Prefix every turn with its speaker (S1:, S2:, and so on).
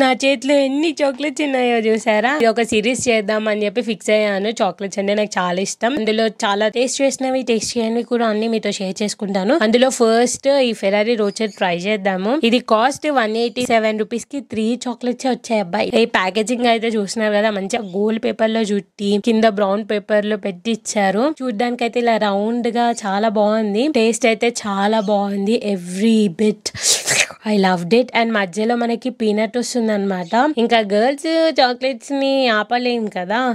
S1: నా చేతిలో ఎన్ని చాక్లెట్స్ ఉన్నాయో చూసారా ఇది ఒక సిరీస్ చేద్దాం అని చెప్పి ఫిక్స్ అయ్యాను చాక్లెట్స్ అంటే నాకు చాలా ఇష్టం అందులో చాలా టేస్ట్ చేసినవి టేస్ట్ చేయని కూడా అన్ని మీతో షేర్ చేసుకుంటాను అందులో ఫస్ట్ ఈ ఫెరారీ రోజు ట్రై చేద్దాము ఇది cost one eighty seven rupees కి త్రీ చాక్లెట్స్ వచ్చాయి అబ్బాయి ఈ ప్యాకేజింగ్ అయితే చూసినారు కదా మంచిగా గోల్డ్ పేపర్ లో చుట్టి కింద బ్రౌన్ పేపర్ లో పెట్టి ఇచ్చారు అయితే ఇలా రౌండ్ గా చాలా బాగుంది టేస్ట్ అయితే చాలా బాగుంది every bit I love it and మధ్యలో మనకి పీనట్ వస్తుందన్నమాట ఇంకా గర్ల్స్ చాక్లెట్స్ ని ఆపలేం కదా